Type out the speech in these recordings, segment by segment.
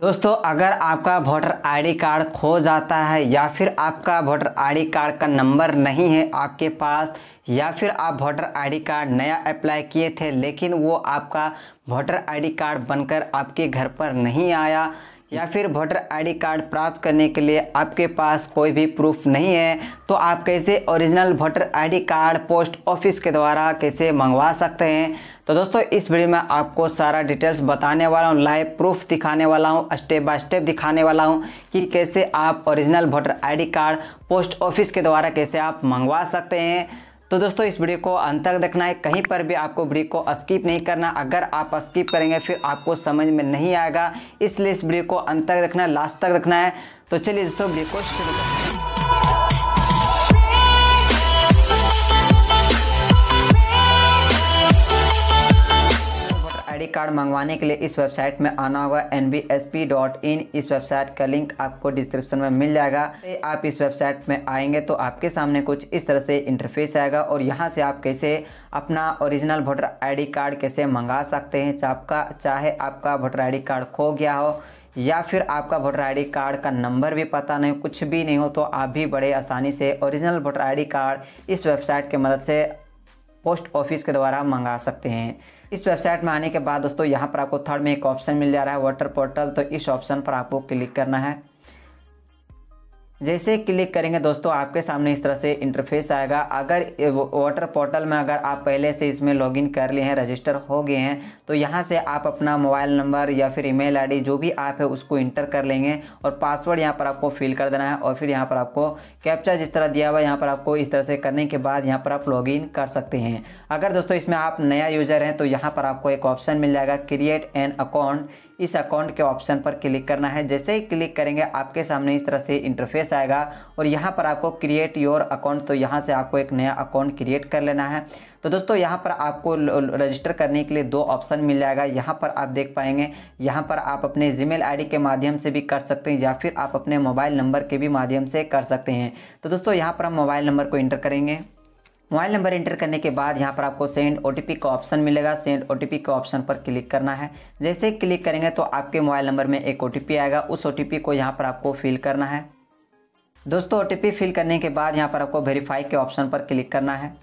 दोस्तों अगर आपका वोटर आईडी कार्ड खो जाता है या फिर आपका वोटर आईडी कार्ड का नंबर नहीं है आपके पास या फिर आप वोटर आईडी कार्ड नया अप्लाई किए थे लेकिन वो आपका वोटर आईडी कार्ड बनकर आपके घर पर नहीं आया या फिर वोटर आईडी कार्ड प्राप्त करने के लिए आपके पास कोई भी प्रूफ नहीं है तो आप कैसे original voter ID card post office के द्वारा कैसे मंगवा सकते हैं तो दोस्तों इस वीडियो में आपको सारा डिटेल्स बताने वाला हूँ लाइव प्रूफ दिखाने वाला हूँ स्टेप बाय स्टेप दिखाने वाला हूँ कि कैसे आप original voter I card post office के द्वारा कैसे आप मंगवा सकते हैं तो दोस्तों इस वीडियो को अंत तक देखना है कहीं पर भी आपको वीडियो को स्किप नहीं करना अगर आप स्किप करेंगे फिर आपको समझ में नहीं आएगा इसलिए इस वीडियो को अंत तक देखना लास्ट तक देखना है तो चलिए दोस्तों वीडियो को शुरू करते हैं कार्ड मंगवाने के लिए इस वेबसाइट में आना होगा एन इस वेबसाइट का लिंक आपको डिस्क्रिप्शन में मिल जाएगा तो आप इस वेबसाइट में आएंगे तो आपके सामने कुछ इस तरह से इंटरफेस आएगा और यहाँ से आप कैसे अपना ओरिजिनल वोटर आईडी कार्ड कैसे मंगा सकते हैं आपका चाहे आपका वोटर आईडी कार्ड खो गया हो या फिर आपका वोटर आईडी कार्ड का नंबर भी पता नहीं कुछ भी नहीं हो तो आप भी बड़े आसानी से ओरिजिनल वोटर आईडी कार्ड इस वेबसाइट के मदद से पोस्ट ऑफिस के द्वारा मंगा सकते हैं इस वेबसाइट में आने के बाद दोस्तों यहाँ पर आपको थर्ड में एक ऑप्शन मिल जा रहा है वाटर पोर्टल तो इस ऑप्शन पर आपको क्लिक करना है जैसे क्लिक करेंगे दोस्तों आपके सामने इस तरह से इंटरफेस आएगा अगर वाटर पोर्टल में अगर आप पहले से इसमें लॉगिन कर लिए हैं रजिस्टर हो गए हैं तो यहाँ से आप अपना मोबाइल नंबर या फिर ईमेल आईडी जो भी आप है उसको इंटर कर लेंगे और पासवर्ड यहाँ पर आपको फिल कर देना है और फिर यहाँ पर आपको कैप्चा जिस तरह दिया हुआ है यहाँ पर आपको इस तरह से करने के बाद यहाँ पर आप लॉग कर सकते हैं अगर दोस्तों इसमें आप नया यूज़र हैं तो यहाँ पर आपको एक ऑप्शन मिल जाएगा क्रिएट एन अकाउंट इस अकाउंट के ऑप्शन पर क्लिक करना है जैसे ही क्लिक करेंगे आपके सामने इस तरह से इंटरफेस आएगा और यहाँ पर आपको क्रिएट योर अकाउंट तो यहाँ से आपको एक नया अकाउंट क्रिएट कर लेना है तो दोस्तों यहाँ पर आपको रजिस्टर करने के लिए दो ऑप्शन मिल जाएगा यहाँ पर आप देख पाएंगे यहाँ पर आप अपने जीमेल मेल के माध्यम से भी कर सकते हैं या फिर आप अपने मोबाइल नंबर के भी माध्यम से कर सकते हैं तो दोस्तों यहाँ पर हम मोबाइल नंबर को इंटर करेंगे मोबाइल नंबर एंटर करने के बाद यहाँ पर आपको सेंड ओ का ऑप्शन मिलेगा सेंड ओ के ऑप्शन पर क्लिक करना है जैसे क्लिक करेंगे तो आपके मोबाइल नंबर में एक ओ आएगा उस ओ को यहाँ पर आपको फिल करना है दोस्तों ओ फिल करने के बाद यहाँ पर आपको वेरीफाई के ऑप्शन पर क्लिक करना है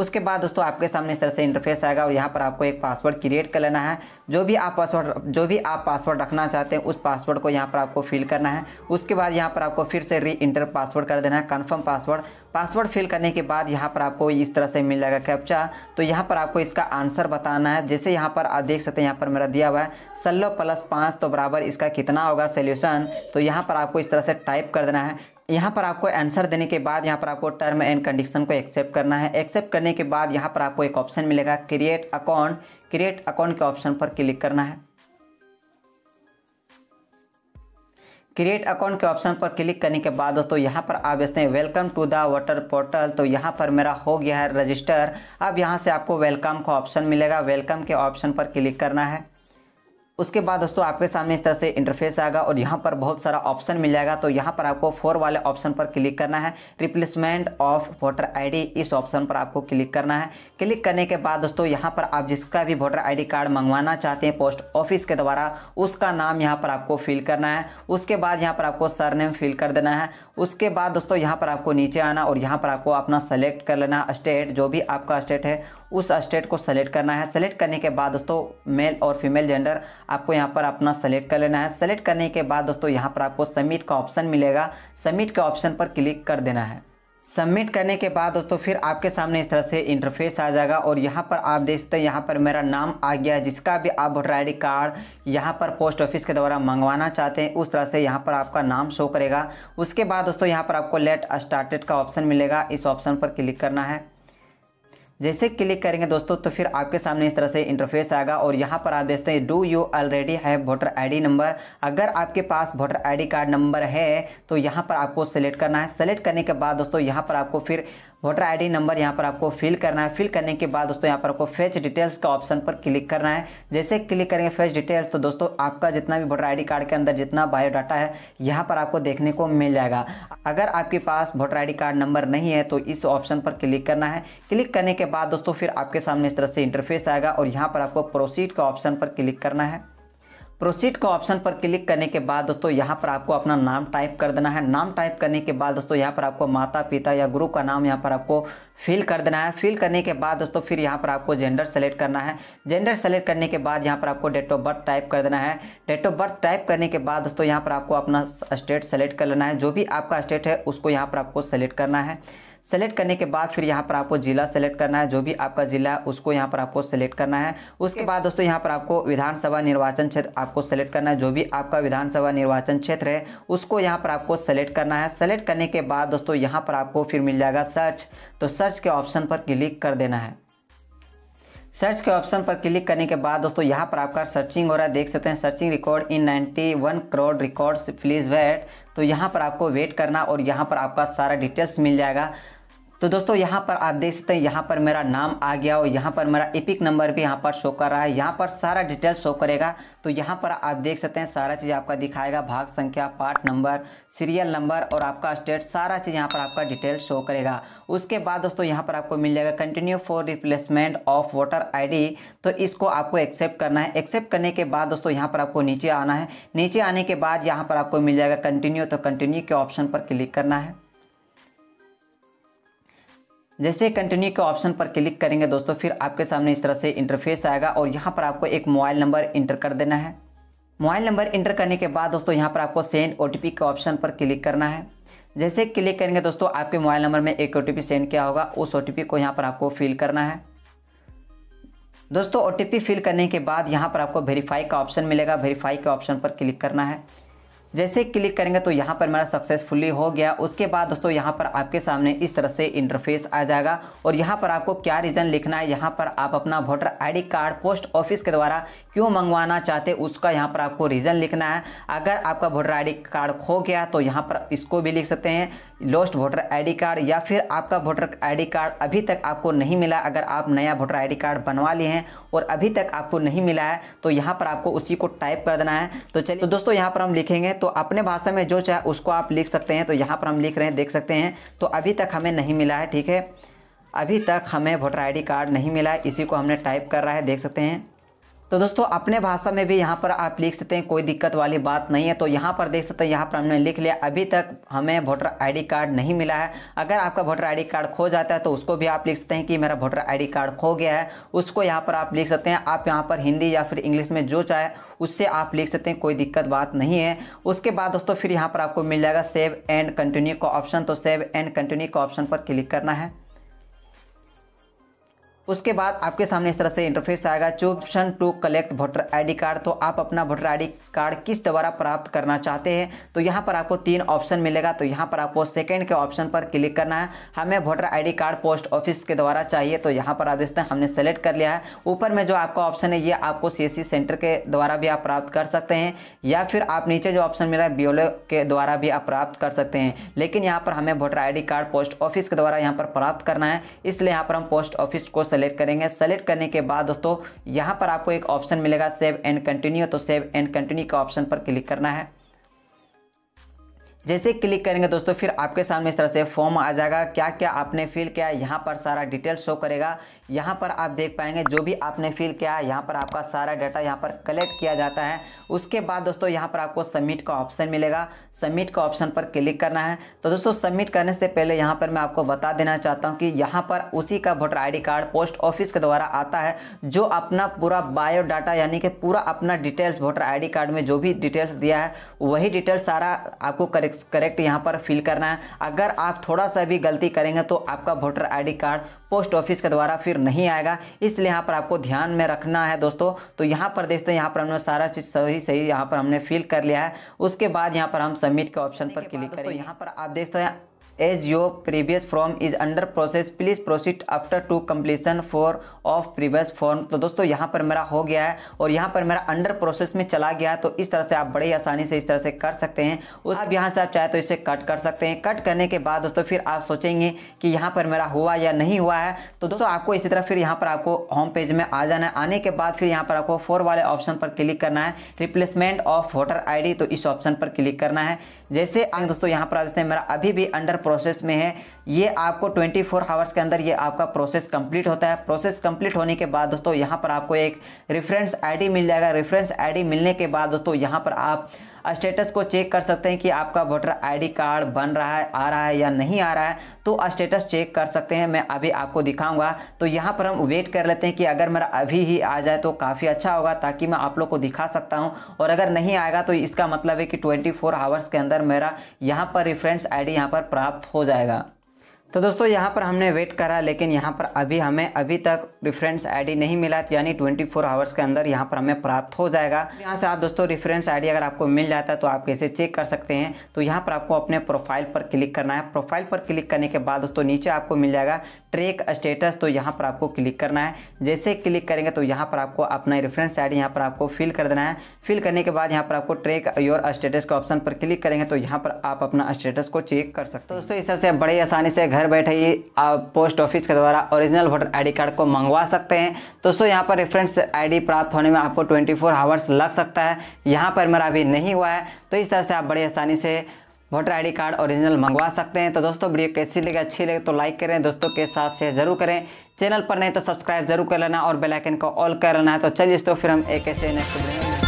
उसके बाद दोस्तों आपके सामने इस तरह से इंटरफेस आएगा और यहाँ पर आपको एक पासवर्ड क्रिएट कर लेना है जो भी आप पासवर्ड जो भी आप पासवर्ड रखना चाहते हैं उस पासवर्ड को यहाँ पर आपको फिल करना है उसके बाद यहाँ पर आपको फिर से री इंटर पासवर्ड कर देना है कन्फर्म पासवर्ड पासवर्ड फिल करने के बाद यहाँ पर आपको इस तरह से मिल जाएगा कैप्चा तो यहाँ पर आपको इसका आंसर बताना है जैसे यहाँ पर आप देख सकते हैं यहाँ पर मेरा दिया हुआ है सल्लो प्लस पाँच तो बराबर इसका कितना होगा सोल्यूशन तो यहाँ पर आपको इस तरह से टाइप कर देना है यहाँ पर आपको आंसर देने के बाद यहाँ पर आपको टर्म एंड कंडीशन को एक्सेप्ट करना है एक्सेप्ट करने के बाद यहाँ पर आपको एक ऑप्शन मिलेगा क्रिएट अकाउंट क्रिएट अकाउंट के ऑप्शन पर क्लिक करना है क्रिएट अकाउंट के ऑप्शन पर क्लिक करने के बाद दोस्तों यहाँ पर आप देखते हैं welcome to the voter portal तो यहाँ पर मेरा हो गया है रजिस्टर अब यहाँ से आपको वेलकम का ऑप्शन मिलेगा वेलकम के ऑप्शन पर क्लिक करना है उसके बाद दोस्तों आपके सामने इस तरह से इंटरफेस आएगा और यहाँ पर बहुत सारा ऑप्शन मिल जाएगा तो यहाँ पर आपको फोर वाले ऑप्शन पर क्लिक करना है रिप्लेसमेंट ऑफ वोटर आईडी इस ऑप्शन पर आपको क्लिक करना है क्लिक करने के बाद दोस्तों यहाँ पर आप जिसका भी वोटर आईडी कार्ड मंगवाना चाहते हैं पोस्ट ऑफिस के द्वारा उसका नाम यहाँ पर आपको फिल करना है उसके बाद यहाँ पर आपको सरनेम फिल कर देना है उसके बाद दोस्तों यहाँ पर आपको नीचे आना और यहाँ पर आपको अपना सेलेक्ट कर लेना स्टेट जो भी आपका स्टेट है उस स्टेट को सेलेक्ट करना है सेलेक्ट करने के बाद दोस्तों मेल और फीमेल जेंडर आपको यहाँ पर अपना सेलेक्ट कर लेना है सेलेक्ट करने के बाद दोस्तों यहाँ पर आपको सबमिट का ऑप्शन मिलेगा सबमिट के ऑप्शन पर क्लिक कर देना है सबमिट करने के बाद दोस्तों फिर आपके सामने इस तरह से इंटरफेस आ जाएगा और यहाँ पर आप देख सकते हैं यहाँ पर मेरा नाम आ गया है जिसका भी आप वोटर आई कार्ड यहाँ पर पोस्ट ऑफिस के द्वारा मंगवाना चाहते हैं उस तरह से यहाँ पर आपका नाम शो करेगा उसके बाद दोस्तों यहाँ पर आपको लेट स्टार्टेड का ऑप्शन मिलेगा इस ऑप्शन पर क्लिक करना है जैसे क्लिक करेंगे दोस्तों तो फिर आपके सामने इस तरह से इंटरफेस आएगा और यहाँ पर आप देखते हैं do you already have voter ID number अगर आपके पास वोटर आईडी कार्ड नंबर है तो यहाँ पर आपको सेलेक्ट करना है सेलेक्ट करने के बाद दोस्तों यहाँ पर आपको फिर वोटर आईडी नंबर यहाँ पर आपको फिल करना है फिल करने के बाद दोस्तों यहाँ पर आपको फेच डिटेल्स का ऑप्शन पर क्लिक करना है जैसे क्लिक करेंगे फेच डिटेल्स तो दोस्तों आपका जितना भी वोटर डी कार्ड के अंदर जितना बायोडाटा है यहाँ पर आपको देखने को मिल जाएगा अगर आपके पास वोटर डी कार्ड नंबर नहीं है तो इस ऑप्शन पर क्लिक करना है क्लिक करने के के बाद दोस्तों फिर आपके सामने इस तरह से इंटरफेस आएगा और यहाँ पर आपको प्रोसीड का ऑप्शन पर क्लिक करना है प्रोसीड का ऑप्शन पर क्लिक करने के बाद दोस्तों यहाँ पर आपको अपना नाम टाइप कर देना है नाम टाइप करने के बाद दोस्तों यहाँ पर आपको माता पिता या गुरु का नाम यहाँ पर आपको फिल कर देना है फिल करने के बाद दोस्तों फिर यहाँ पर आपको जेंडर सेलेक्ट करना है जेंडर सेलेक्ट करने के बाद यहाँ पर आपको डेट ऑफ बर्थ टाइप कर देना है डेट ऑफ बर्थ टाइप करने के बाद दोस्तों यहाँ पर आपको अपना स्टेट सेलेक्ट कर लेना है जो भी आपका स्टेट है उसको यहाँ पर आपको सेलेक्ट करना है सेलेक्ट करने के बाद फिर यहाँ पर आपको जिला सेलेक्ट करना है जो भी आपका जिला है उसको यहाँ पर आपको सेलेक्ट करना है उसके बाद दोस्तों यहाँ पर आपको विधानसभा निर्वाचन क्षेत्र आपको सेलेक्ट करना है जो भी आपका विधानसभा निर्वाचन क्षेत्र है उसको यहाँ पर आपको सेलेक्ट करना है सेलेक्ट करने के बाद दोस्तों यहाँ पर आपको फिर मिल जाएगा सर्च तो सर्च के ऑप्शन पर क्लिक कर देना है सर्च के ऑप्शन पर क्लिक करने के बाद दोस्तों यहाँ पर आपका सर्चिंग हो रहा है देख सकते हैं searching record in 91 crore records please wait तो यहाँ पर आपको वेट करना और यहाँ पर आपका सारा डिटेल्स मिल जाएगा तो दोस्तों यहाँ पर आप देख सकते हैं यहाँ पर मेरा नाम आ गया और यहाँ पर मेरा एपिक नंबर भी यहाँ पर शो कर रहा है यहाँ पर सारा डिटेल शो करेगा तो यहाँ पर आप देख सकते हैं सारा चीज़ आपका दिखाएगा भाग संख्या पार्ट नंबर सीरियल नंबर और आपका स्टेट सारा चीज़ यहाँ पर आपका डिटेल शो करेगा उसके बाद दोस्तों यहाँ पर आपको मिल जाएगा continue for replacement of voter I तो इसको आपको एक्सेप्ट करना है एक्सेप्ट करने के बाद दोस्तों यहाँ पर आपको नीचे आना है नीचे आने के बाद यहाँ पर आपको मिल जाएगा कंटिन्यू तो कंटिन्यू के ऑप्शन पर क्लिक करना है जैसे कंटिन्यू के ऑप्शन पर क्लिक करेंगे दोस्तों फिर आपके सामने इस तरह से इंटरफेस आएगा और यहाँ पर आपको एक मोबाइल नंबर इंटर कर देना है मोबाइल नंबर इंटर करने के बाद दोस्तों यहाँ पर आपको सेंड ओ के ऑप्शन पर क्लिक करना है जैसे क्लिक करेंगे दोस्तों आपके मोबाइल नंबर में एक ओ सेंड किया होगा उस ओ को यहाँ पर आपको फिल करना है दोस्तों ओ फिल करने के बाद यहाँ पर आपको वेरीफाई का ऑप्शन मिलेगा वेरीफाई के ऑप्शन पर क्लिक करना है जैसे क्लिक करेंगे तो यहाँ पर मेरा सक्सेसफुली हो गया उसके बाद दोस्तों यहाँ पर आपके सामने इस तरह से इंटरफेस आ जाएगा और यहाँ पर आपको क्या रीज़न लिखना है यहाँ पर आप अपना voter ID card post office के द्वारा क्यों मंगवाना चाहते उसका यहाँ पर आपको रीज़न लिखना है अगर आपका वोटर आई कार्ड खो गया तो यहाँ पर इसको भी लिख सकते हैं लोस्ट वोटर आईडी कार्ड या फिर आपका वोटर आईडी कार्ड अभी तक आपको नहीं मिला अगर आप नया वोटर आईडी कार्ड बनवा लिए हैं और अभी तक आपको नहीं मिला है तो यहाँ पर आपको उसी को टाइप कर देना है तो चलिए तो दोस्तों यहाँ पर हम लिखेंगे तो तो अपने भाषा में जो चाहे उसको आप लिख सकते हैं तो यहाँ पर हम लिख रहे हैं देख सकते हैं तो अभी तक हमें नहीं मिला है ठीक है अभी तक हमें वोटर आई कार्ड नहीं मिला है इसी को हमने टाइप कर रहा है देख सकते हैं तो दोस्तों अपने भाषा में भी यहाँ पर आप लिख सकते हैं कोई दिक्कत वाली बात नहीं है तो यहाँ पर देख सकते हैं यहाँ पर हमने लिख लिया अभी तक हमें वोटर आईडी कार्ड नहीं मिला है अगर आपका वोटर आईडी कार्ड खो जाता है तो उसको भी आप लिख सकते हैं कि मेरा वोटर आईडी कार्ड खो गया है उसको यहाँ पर आप लिख सकते हैं आप यहाँ पर हिंदी या फिर इंग्लिश में जो चाहे उससे आप लिख सकते हैं कोई दिक्कत बात नहीं है उसके बाद दोस्तों फिर यहाँ पर आपको मिल जाएगा सेव एंड कंटिन्यू का ऑप्शन तो सेव एंड कंटिन्यू का ऑप्शन पर क्लिक करना है उसके बाद आपके सामने इस तरह से इंटरफेस आएगा option to collect voter ID card तो आप अपना वोटर आईडी कार्ड किस द्वारा प्राप्त करना चाहते हैं तो यहाँ पर आपको तीन ऑप्शन मिलेगा तो यहाँ पर आपको सेकंड के ऑप्शन पर क्लिक करना है हमें voter ID card post office के द्वारा चाहिए तो यहाँ पर आप देखते हैं हमने सेलेक्ट कर लिया है ऊपर में जो आपका ऑप्शन है ये आपको सी सेंटर के द्वारा भी आप प्राप्त कर सकते हैं या फिर आप नीचे जो ऑप्शन मिला है बी के द्वारा भी आप प्राप्त कर सकते हैं लेकिन यहाँ पर हमें voter I card post office के द्वारा यहाँ पर प्राप्त करना है इसलिए यहाँ पर हम पोस्ट ऑफिस को सेलेक्ट करेंगे सेलेक्ट करने के बाद दोस्तों यहाँ पर आपको एक ऑप्शन मिलेगा सेव एंड कंटिन्यू तो सेव एंड कंटिन्यू के ऑप्शन पर क्लिक करना है जैसे क्लिक करेंगे दोस्तों फिर आपके सामने इस तरह से फॉर्म आ जाएगा क्या क्या आपने फिल किया यहाँ पर सारा डिटेल शो करेगा यहाँ पर आप देख पाएंगे जो भी आपने फिल किया यहाँ पर आपका सारा डाटा यहाँ पर कलेक्ट किया जाता है उसके बाद दोस्तों यहाँ पर आपको सबमिट का ऑप्शन मिलेगा सबमिट का ऑप्शन पर क्लिक करना है तो दोस्तों सबमिट करने से पहले यहाँ पर मैं आपको बता देना चाहता हूँ कि यहाँ पर उसी का voter I card post office के द्वारा आता है जो अपना पूरा बायोडाटा यानी कि पूरा अपना डिटेल्स वोटर आई कार्ड में जो भी डिटेल्स दिया है वही डिटेल्स सारा आपको करेक्ट एक्स करेक्ट यहाँ पर फिल करना है अगर आप थोड़ा सा भी गलती करेंगे तो आपका voter ID card post office के द्वारा फिर नहीं आएगा इसलिए यहाँ पर आपको ध्यान में रखना है दोस्तों तो यहाँ पर देखते हैं यहाँ पर हमने सारा चीज़ सही सही यहाँ पर हमने फिल कर लिया है उसके बाद यहाँ पर हम सबमिट के ऑप्शन पर क्लिक करें यहाँ पर आप देखते हैं as your previous form is under process please proceed after to completion for of previous form तो दोस्तों यहाँ पर मेरा हो गया है और यहाँ पर मेरा अंडर प्रोसेस में चला गया है तो इस तरह से आप बड़े आसानी से इस तरह से कर सकते हैं उस अब यहाँ से आप चाहे तो इसे कट कर सकते हैं कट करने के बाद दोस्तों फिर आप सोचेंगे कि यहाँ पर मेरा हुआ या नहीं हुआ है तो दोस्तों आपको इसी तरह फिर यहाँ पर आपको होम पेज में आ जाना है आने के बाद फिर यहाँ पर आपको फोर वाले ऑप्शन पर क्लिक करना है रिप्लेसमेंट ऑफ वोटर आई तो इस ऑप्शन पर क्लिक करना है जैसे आप दोस्तों यहाँ पर आ जाते हैं मेरा अभी भी अंडर प्रोसेस में है ये आपको ट्वेंटी फोर आवर्स के अंदर ये आपका प्रोसेस कंप्लीट होता है प्रोसेस कम कंप्लीट होने के बाद दोस्तों यहाँ पर आपको एक रेफरेंस आईडी मिल जाएगा रेफरेंस आईडी मिलने के बाद दोस्तों यहाँ पर आप स्टेटस को चेक कर सकते हैं कि आपका वोटर आईडी कार्ड बन रहा है आ रहा है या नहीं आ रहा है तो स्टेटस चेक कर सकते हैं मैं अभी आपको दिखाऊंगा तो यहाँ पर हम वेट कर लेते हैं कि अगर मेरा अभी ही आ जाए तो काफ़ी अच्छा होगा ताकि मैं आप लोग को दिखा सकता हूँ और अगर नहीं आएगा तो इसका मतलब है कि ट्वेंटी फोर आवर्स के अंदर मेरा यहाँ पर रेफरेंस आई यहाँ पर प्राप्त हो जाएगा तो दोस्तों यहाँ पर हमने वेट करा लेकिन यहाँ पर अभी हमें अभी तक रिफरेंस आईडी नहीं मिला तो यानी 24 फोर आवर्स के अंदर यहाँ पर हमें प्राप्त हो जाएगा यहाँ से आप दोस्तों रिफरेंस आईडी अगर आपको मिल जाता है तो आप कैसे चेक कर सकते हैं तो यहाँ पर आपको अपने प्रोफाइल पर क्लिक करना है प्रोफाइल पर क्लिक करने के बाद दोस्तों नीचे आपको मिल जाएगा ट्रेक स्टेटस तो यहाँ पर आपको क्लिक करना है जैसे क्लिक करेंगे तो यहाँ पर आपको अपना रिफरेंस आई यहाँ पर आपको फिल कर देना है फिल करने के बाद यहाँ पर आपको ट्रेक योर स्टेटस के ऑप्शन पर क्लिक करेंगे तो यहाँ पर आप अपना स्टेटस को चेक कर सकते हो दोस्तों इस तरह से बड़ी आसानी से घर घर बैठे ही आप पोस्ट ऑफिस के द्वारा ओरिजिनल वोटर आईडी कार्ड को मंगवा सकते हैं दोस्तों यहाँ पर रेफरेंस आईडी प्राप्त होने में आपको 24 फोर आवर्स लग सकता है यहाँ पर मेरा अभी नहीं हुआ है तो इस तरह से आप बड़ी आसानी से वोटर आईडी कार्ड ओरिजिनल मंगवा सकते हैं तो दोस्तों वीडियो कैसी लगे अच्छी लगे तो लाइक करें दोस्तों के साथ शेयर जरूर करें चैनल पर नहीं तो सब्सक्राइब जरूर कर लेना और बेलाइकन को ऑल कर लेना है तो चलिए दोस्तों फिर हम एक ऐसे नेक्स्ट